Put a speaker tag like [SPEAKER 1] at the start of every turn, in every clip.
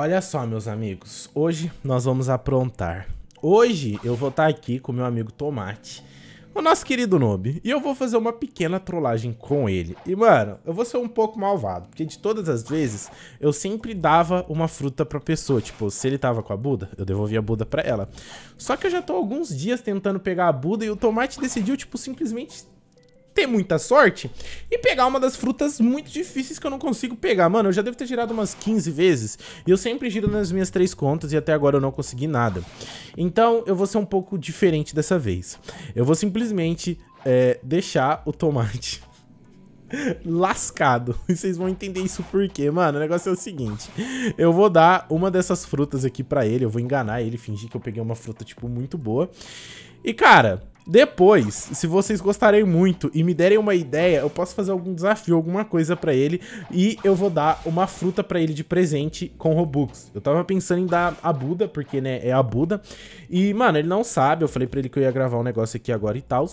[SPEAKER 1] Olha só, meus amigos, hoje nós vamos aprontar. Hoje eu vou estar tá aqui com meu amigo Tomate, o nosso querido Noob, e eu vou fazer uma pequena trollagem com ele. E, mano, eu vou ser um pouco malvado, porque de todas as vezes eu sempre dava uma fruta pra pessoa. Tipo, se ele tava com a Buda, eu devolvia a Buda pra ela. Só que eu já tô alguns dias tentando pegar a Buda e o Tomate decidiu, tipo, simplesmente ter muita sorte e pegar uma das frutas muito difíceis que eu não consigo pegar. Mano, eu já devo ter girado umas 15 vezes e eu sempre giro nas minhas três contas e até agora eu não consegui nada. Então eu vou ser um pouco diferente dessa vez. Eu vou simplesmente é, deixar o tomate lascado. E vocês vão entender isso por quê, mano. O negócio é o seguinte. Eu vou dar uma dessas frutas aqui pra ele. Eu vou enganar ele, fingir que eu peguei uma fruta, tipo, muito boa. E, cara, depois, se vocês gostarem muito e me derem uma ideia, eu posso fazer algum desafio, alguma coisa pra ele. E eu vou dar uma fruta pra ele de presente com Robux. Eu tava pensando em dar a Buda, porque, né, é a Buda. E, mano, ele não sabe. Eu falei pra ele que eu ia gravar um negócio aqui agora e tal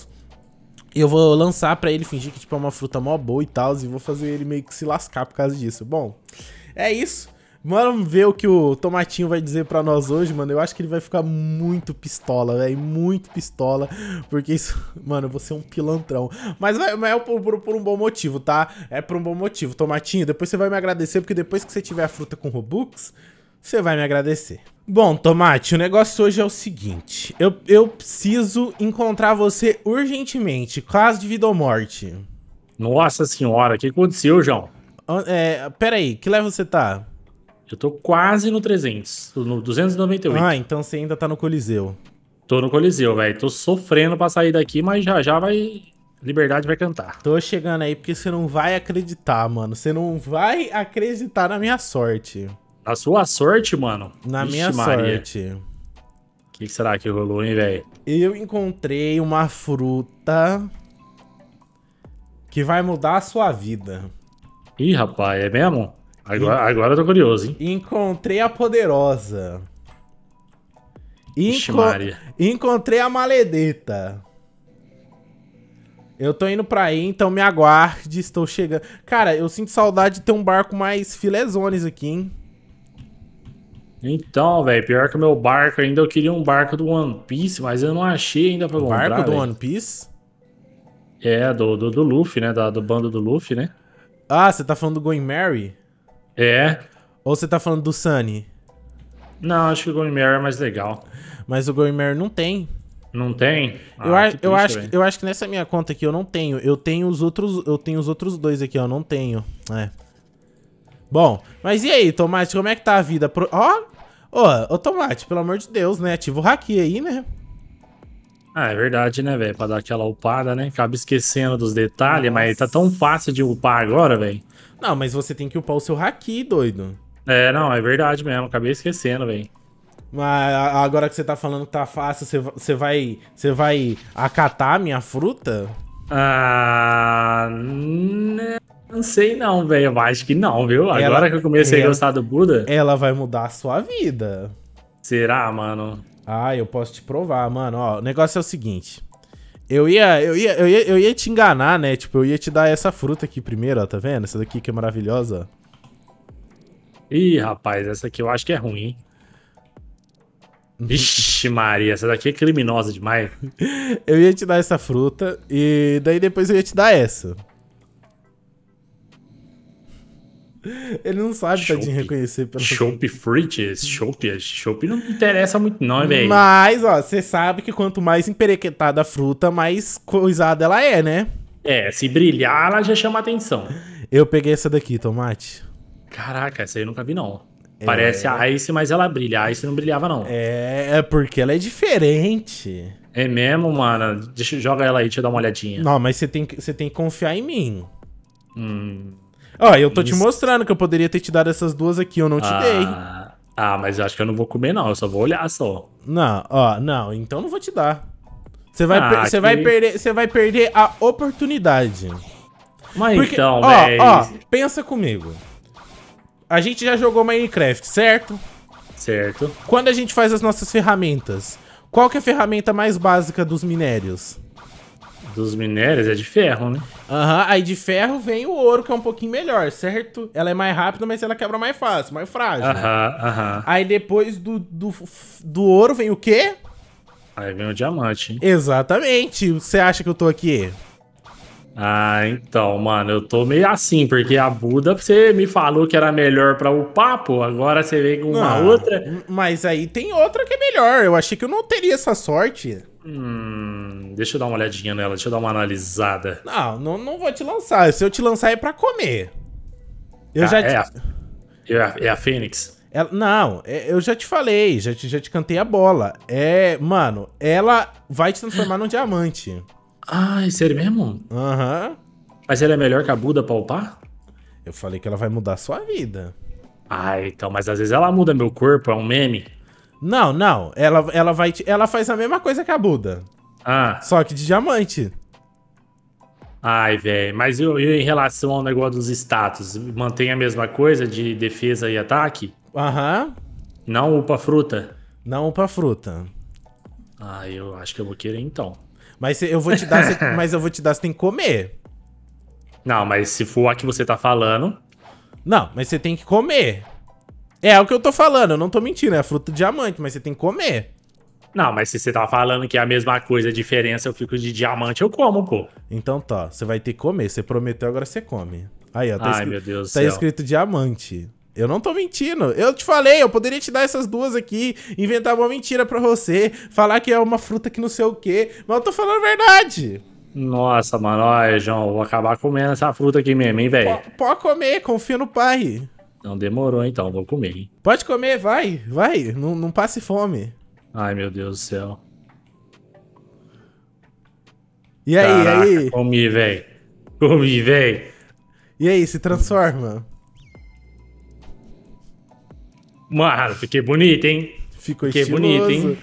[SPEAKER 1] eu vou lançar para ele fingir que tipo, é uma fruta mó boa e tal, e vou fazer ele meio que se lascar por causa disso. Bom, é isso. Vamos ver o que o Tomatinho vai dizer para nós hoje, mano. Eu acho que ele vai ficar muito pistola, velho. Muito pistola. Porque isso. Mano, você é um pilantrão. Mas é, é por, por, por, um bom motivo, tá? É por um bom motivo. Tomatinho, depois você vai me agradecer, porque depois que você tiver a fruta com Robux, você vai me agradecer. Bom, Tomate, o negócio hoje é o seguinte. Eu, eu preciso encontrar você urgentemente. Caso de vida ou morte. Nossa
[SPEAKER 2] senhora, o que aconteceu, João? É, peraí, que leva você tá? Eu tô quase no 300, no 298. Ah, então você ainda tá no Coliseu. Tô no Coliseu, velho. Tô sofrendo pra sair daqui, mas já já vai... Liberdade vai cantar. Tô chegando aí porque você
[SPEAKER 1] não vai acreditar, mano. Você não vai acreditar na minha sorte. Na sua sorte, mano?
[SPEAKER 2] Na minha Maria. sorte. O que, que será que rolou, hein, velho? Eu
[SPEAKER 1] encontrei uma fruta que vai mudar a sua
[SPEAKER 2] vida. Ih, rapaz, é mesmo? Agora, agora eu tô curioso,
[SPEAKER 1] hein? Encontrei a poderosa. Enco... Encontrei a maledeta. Eu tô indo pra aí, então me aguarde, estou chegando. Cara, eu sinto saudade de ter um barco mais filezones aqui, hein?
[SPEAKER 2] Então, velho, pior que o meu barco ainda, eu queria um barco do One Piece, mas eu não achei ainda pra comprar. Barco do véio. One Piece? É, do, do, do Luffy, né? Da, do bando do
[SPEAKER 1] Luffy, né? Ah, você tá falando do Going Mary? É. Ou você tá falando do Sunny? Não, acho que o Going Mary é mais legal. Mas o Going Mary não tem.
[SPEAKER 2] Não tem? Ah, eu, a, eu, acho,
[SPEAKER 1] eu acho que nessa minha conta aqui eu não tenho. Eu tenho os outros, eu tenho os outros dois aqui, ó. Não tenho. É. Bom, mas e aí, Tomás, como é que tá a vida? Ó, Pro... oh, Ô, ô Tomate, pelo amor de Deus, né? Ativa o haki aí, né?
[SPEAKER 2] Ah, é verdade, né, velho? Pra dar aquela upada, né? Acaba esquecendo dos detalhes, Nossa. mas tá tão fácil de upar agora, velho. Não, mas você tem que upar o seu haki, doido. É, não, é verdade
[SPEAKER 1] mesmo. Acabei esquecendo, velho. Mas agora que você tá falando que tá fácil, você vai,
[SPEAKER 2] você vai acatar a minha fruta? Ah, não. Não sei não, velho. Eu acho que não, viu? Ela, Agora que eu comecei ela, a é, gostar do Buda. Ela vai mudar a sua vida. Será, mano? Ah, eu posso te provar, mano. Ó, o negócio
[SPEAKER 1] é o seguinte. Eu ia, eu ia, eu ia, eu ia te enganar, né? Tipo, eu ia te dar essa fruta aqui primeiro, ó, tá vendo? Essa daqui que é maravilhosa.
[SPEAKER 2] Ih, rapaz, essa aqui eu acho que é ruim. Vixe, Maria, essa daqui é criminosa demais.
[SPEAKER 1] eu ia te dar essa fruta e daí depois eu ia te dar essa. Ele não sabe, Shopee. tadinho, reconhecer. Chope
[SPEAKER 2] Shop Fritz, Shop, não
[SPEAKER 1] interessa muito não, velho. Mas, ó, você sabe que quanto mais emperequetada a fruta, mais coisada ela é, né?
[SPEAKER 2] É, se brilhar, ela já chama atenção.
[SPEAKER 1] Eu peguei essa daqui, tomate.
[SPEAKER 2] Caraca, essa aí eu nunca vi, não. É... Parece a Ice, mas ela brilha. A Ice não brilhava, não. É, é, porque ela é diferente. É mesmo, mano? Deixa, joga ela aí, deixa eu dar uma olhadinha. Não, mas você tem, você tem que confiar em mim. Hum... Ó, eu tô Isso. te
[SPEAKER 1] mostrando que eu poderia ter te dado essas duas aqui, eu não te ah, dei.
[SPEAKER 2] Ah, mas eu acho que eu não vou comer, não. Eu só vou olhar só. Não, ó, não,
[SPEAKER 1] então não vou te dar.
[SPEAKER 2] Você vai, ah, que... vai, perder, você vai
[SPEAKER 1] perder a oportunidade. Mas Porque, então, ó, mas... ó, pensa comigo. A gente já jogou Minecraft, certo? Certo. Quando a gente faz as nossas ferramentas, qual que é a ferramenta mais básica dos minérios? dos minérios é de ferro, né? Aham, uhum, aí de ferro vem o ouro, que é um pouquinho melhor, certo? Ela é mais rápida, mas ela quebra mais fácil, mais frágil. Aham, uhum, aham. Aí depois do, do, do ouro vem o quê?
[SPEAKER 2] Aí vem o diamante.
[SPEAKER 1] Exatamente. Você acha que eu tô aqui?
[SPEAKER 2] Ah, então, mano, eu tô meio assim, porque a Buda você me falou que era melhor pra o papo, agora você vem com uma não, outra. Mas aí tem outra que é melhor. Eu achei que eu não teria essa
[SPEAKER 1] sorte.
[SPEAKER 2] Hum deixa eu dar uma olhadinha nela, deixa eu dar uma analisada.
[SPEAKER 1] Não, não, não vou te lançar. Se eu te lançar
[SPEAKER 2] é pra comer. Eu ah, já é, te... a, é, é a Fênix?
[SPEAKER 1] Ela, é, não, é, eu já te falei, já te, já te cantei a bola. É, mano, ela vai te
[SPEAKER 2] transformar num diamante. Ah, é sério mesmo? Aham. Uhum. Mas ela é melhor que a Buda pra upar? Eu falei que ela vai mudar a sua vida. Ah, então, mas às vezes ela muda
[SPEAKER 1] meu corpo, é um meme. Não, não. Ela, ela, vai, ela faz a mesma coisa que a Buda. Ah. Só que de diamante.
[SPEAKER 2] Ai, velho. Mas eu, eu, em relação ao negócio dos status, mantém a mesma coisa de defesa e ataque? Aham. Uhum. Não upa fruta? Não upa fruta. Ah, eu acho que eu vou querer então.
[SPEAKER 1] Mas eu vou te dar,
[SPEAKER 2] mas eu vou te dar, você tem que comer. Não, mas se for a que você tá falando.
[SPEAKER 1] Não, mas você tem que comer. É, é o que eu tô falando, eu não tô mentindo, é fruta diamante, mas você tem que comer.
[SPEAKER 2] Não, mas se você tá falando que é a mesma coisa, a diferença, eu fico de diamante, eu como, pô. Então tá, você vai ter que comer. Você prometeu, agora você
[SPEAKER 1] come. Aí, ó, tá, Ai, meu Deus tá escrito diamante. Eu não tô mentindo. Eu te falei, eu poderia te dar essas duas aqui, inventar uma mentira pra você, falar que é uma fruta que não sei o quê, mas eu tô falando a verdade.
[SPEAKER 2] Nossa, mano, olha, João, vou acabar comendo essa fruta aqui mesmo, hein, velho? Pode comer, confia no pai. Não demorou, então, vou comer, hein?
[SPEAKER 1] Pode comer, vai, vai, não, não passe fome.
[SPEAKER 2] Ai, meu Deus do céu. E aí, Caraca, e aí? Comi, velho. Comi, velho.
[SPEAKER 1] E aí, se transforma?
[SPEAKER 2] Mano, fiquei bonito, hein? Ficou fiquei estiloso. bonito, hein?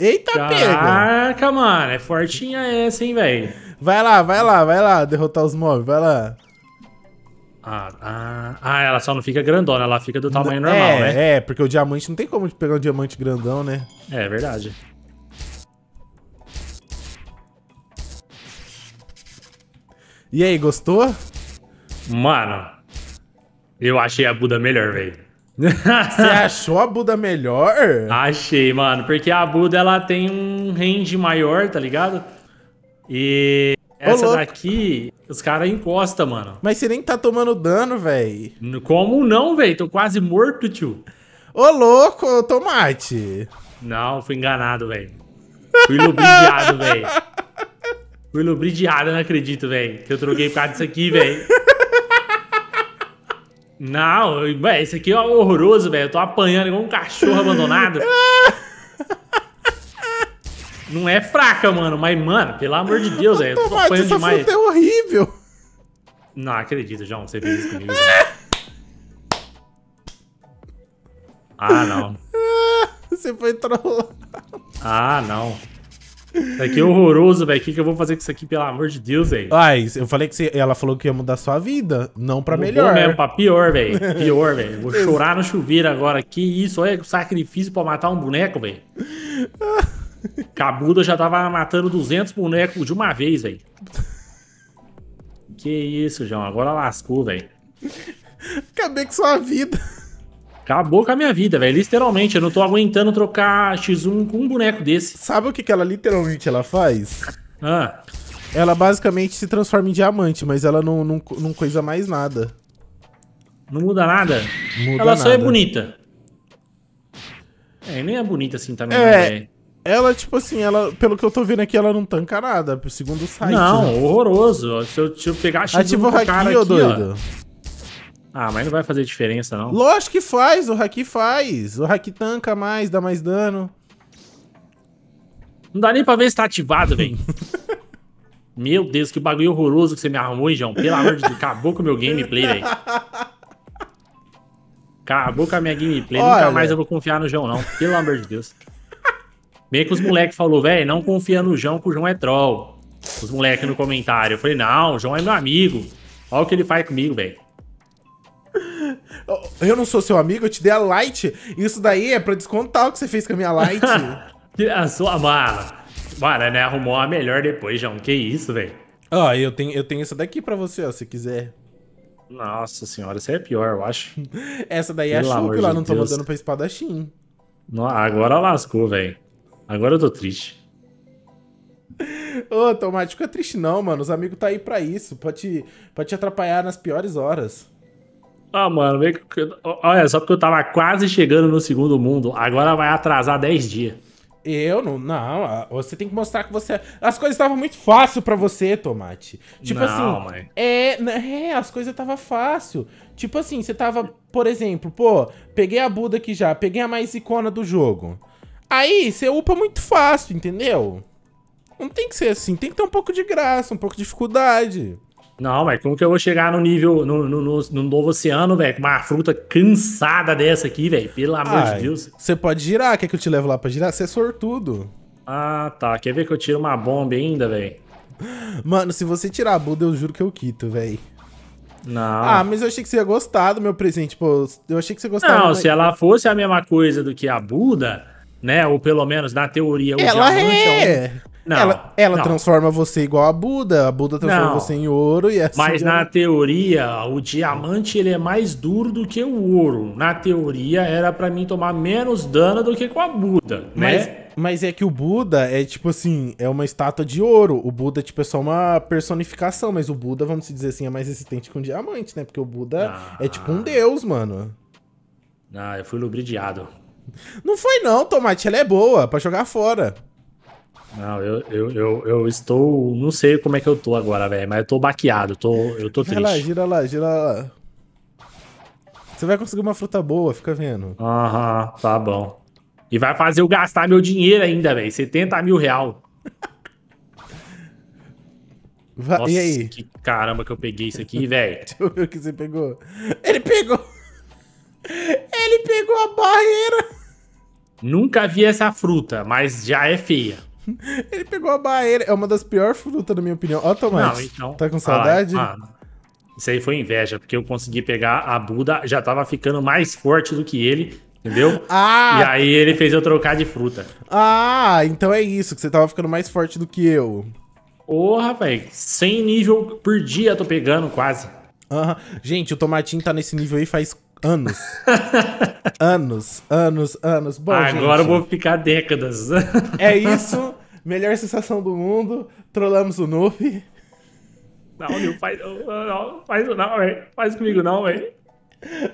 [SPEAKER 2] Eita, Caraca, pega! Caraca, mano, é fortinha essa, hein, velho?
[SPEAKER 1] Vai lá, vai lá, vai lá derrotar os mobs, vai lá.
[SPEAKER 2] Ah, ah, ah, ela só não fica grandona, ela fica do tamanho é, normal, é, né? É, porque
[SPEAKER 1] o diamante não tem como pegar um diamante grandão, né?
[SPEAKER 2] É verdade.
[SPEAKER 1] E aí, gostou?
[SPEAKER 2] Mano, eu achei a Buda melhor, velho. Você achou a Buda melhor? Achei, mano, porque a Buda ela tem um range maior, tá ligado? E essa daqui, os caras encostam, mano.
[SPEAKER 1] Mas você nem tá tomando dano, velho. Como não, velho? Tô quase morto, tio.
[SPEAKER 2] Ô, louco, tomate. Não, fui enganado, velho. Fui lubridiado, velho. Fui lubridiado, não acredito, velho. Que eu troquei por causa disso aqui, velho. Não, velho, isso aqui é horroroso, velho. Eu tô apanhando igual um cachorro abandonado. Não é fraca, mano, mas, mano, pelo amor de Deus, é. Tomate, apanhando essa demais. fruta é
[SPEAKER 1] horrível.
[SPEAKER 2] Não, acredito, João, você fez isso comigo. ah, não.
[SPEAKER 1] Você foi trollado.
[SPEAKER 2] Ah, não. Isso aqui é horroroso, velho. O que, que eu vou fazer com isso aqui, pelo amor de Deus, velho?
[SPEAKER 1] Ai, eu falei que você... ela falou
[SPEAKER 2] que ia mudar sua vida, não pra Mudou melhor. mesmo, pra pior, velho. Pior, velho. Vou chorar no chuveiro agora. Que isso, olha o sacrifício pra matar um boneco, velho. Cabuda já tava matando 200 bonecos de uma vez, velho. Que isso, João. Agora lascou, velho. Cadê com sua vida? Acabou com a minha vida, velho. Literalmente, eu não tô aguentando trocar X1 com um boneco desse. Sabe o que, que ela literalmente
[SPEAKER 1] ela faz? Ah. Ela basicamente se transforma em diamante, mas ela não, não, não
[SPEAKER 2] coisa mais nada. Não muda nada? Muda ela só é bonita. É, nem é bonita assim também, é,
[SPEAKER 1] ela, tipo assim, ela, pelo que eu tô vendo aqui, ela não tanca nada, segundo o site. Não, né?
[SPEAKER 2] horroroso. Se eu, se eu pegar a X1 Ativou do cara aqui, doido. Ah, mas não vai fazer diferença, não.
[SPEAKER 1] Lógico que faz, o haki faz. O haki tanca mais, dá mais dano.
[SPEAKER 2] Não dá nem pra ver se tá ativado, velho. meu Deus, que bagulho horroroso que você me arrumou, hein, João? Pelo amor de Deus, acabou com o meu gameplay, velho. Acabou com a minha gameplay. Olha. Nunca mais eu vou confiar no João, não. Pelo amor de Deus. Meio que os moleques falaram, velho, não confia no João, que o João é troll. Os moleques no comentário. Eu falei, não, o João é meu amigo. Olha o que ele faz comigo, velho.
[SPEAKER 1] Eu não sou seu amigo, eu te dei a light. Isso daí é pra descontar o que você fez com a minha light.
[SPEAKER 2] a sua, mala. Mano, né? Arrumou a melhor depois, João. Que isso, velho. Ó, ah, eu tenho, eu tenho essa daqui pra você, ó, se quiser. Nossa senhora, essa é pior, eu acho. Essa daí é a Shulk lá, não tô mandando
[SPEAKER 1] pra espadachim.
[SPEAKER 2] Agora lascou, velho. Agora eu tô triste.
[SPEAKER 1] Ô, Tomate, fica triste não, mano. Os amigos tá aí pra isso. Pode te, pode te atrapalhar nas piores horas.
[SPEAKER 2] Ah, mano, meio que... olha, só porque eu tava quase chegando no segundo mundo, agora vai atrasar 10 dias.
[SPEAKER 1] Eu não, não, ah, você tem que mostrar que você. As coisas estavam muito fácil para você, Tomate. Tipo não, assim. Mãe. É, né, é, as coisas estavam fácil. Tipo assim, você tava, por exemplo, pô, peguei a Buda aqui já, peguei a mais icona do jogo. Aí você upa muito fácil, entendeu? Não tem que ser assim, tem que ter um pouco de graça, um pouco de dificuldade.
[SPEAKER 2] Não, mas como que eu vou chegar no nível, no, no, no, no novo oceano, velho, com uma fruta cansada dessa aqui, velho? Pelo amor Ai, de Deus.
[SPEAKER 1] Você pode girar, quer que eu te leve lá pra girar? Você é sortudo.
[SPEAKER 2] Ah, tá. Quer ver que eu tiro
[SPEAKER 1] uma bomba ainda, velho? Mano, se você tirar a Buda, eu juro que eu quito, velho.
[SPEAKER 2] Não. Ah, mas
[SPEAKER 1] eu achei que você ia gostar do meu presente, pô. Eu achei que você gostava. Não, se ela
[SPEAKER 2] fosse a mesma coisa do que a Buda, né? Ou pelo menos na teoria o ela diamante é. é um... Não, ela, ela não.
[SPEAKER 1] transforma você igual a Buda, a Buda transforma não. você em ouro e assim. Mas na
[SPEAKER 2] teoria, o diamante ele é mais duro do que o ouro. Na teoria era para mim tomar menos dano do que com a Buda, né? mas, né? Mas é que o Buda é tipo assim, é
[SPEAKER 1] uma estátua de ouro. O Buda tipo é só uma personificação, mas o Buda, vamos dizer assim, é mais resistente que um diamante, né? Porque o Buda ah. é tipo um deus, mano.
[SPEAKER 2] Ah, eu fui lubridiado.
[SPEAKER 1] Não foi não, Tomate. Ela é boa pra jogar fora.
[SPEAKER 2] Não, eu, eu, eu, eu, estou. Não sei como é que eu tô agora, velho, mas eu tô baqueado, eu tô, eu tô triste. Vai lá, gira
[SPEAKER 1] lá, gira lá. Você vai conseguir uma fruta boa, fica vendo.
[SPEAKER 2] Aham, tá bom. E vai fazer eu gastar meu dinheiro ainda, velho. 70 mil real. Vai, Nossa, e aí? Que caramba que eu peguei isso aqui, velho. Deixa
[SPEAKER 1] eu ver o que você pegou. Ele pegou! Ele pegou a barreira!
[SPEAKER 2] Nunca vi essa fruta, mas já é feia.
[SPEAKER 1] Ele pegou a baeira. É uma das piores frutas, na minha opinião. Ó, Tomás. Não, então.
[SPEAKER 2] Tá com saudade? Ah, ah, isso aí foi inveja, porque eu consegui pegar a Buda, já tava ficando mais forte do que ele, entendeu?
[SPEAKER 1] Ah! E aí
[SPEAKER 2] ele fez eu trocar de fruta.
[SPEAKER 1] Ah, então é isso, que você tava ficando mais forte do que eu. Porra, velho. 100
[SPEAKER 2] nível por dia tô pegando, quase.
[SPEAKER 1] Uhum. Gente, o Tomatinho tá nesse nível aí faz Anos. anos, anos, anos. Bom, ah, Agora gente, eu vou
[SPEAKER 2] ficar décadas.
[SPEAKER 1] é isso. Melhor sensação do mundo. Trollamos o Noob.
[SPEAKER 2] Não, não faz, não, não, faz, não, faz comigo não, velho.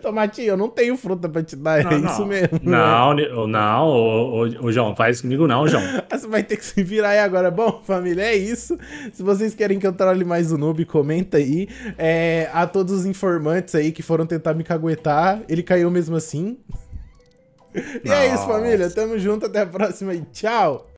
[SPEAKER 1] Tomatinho, eu não tenho fruta pra te dar, não, é não. isso mesmo. Não,
[SPEAKER 2] né? não, João, faz comigo não, João.
[SPEAKER 1] Você vai ter que se virar aí agora. Bom, família, é isso. Se vocês querem que eu trole mais o noob, comenta aí. É, a todos os informantes aí que foram tentar me caguetar, ele caiu mesmo assim.
[SPEAKER 2] E é isso, família.
[SPEAKER 1] Tamo junto, até a próxima e tchau!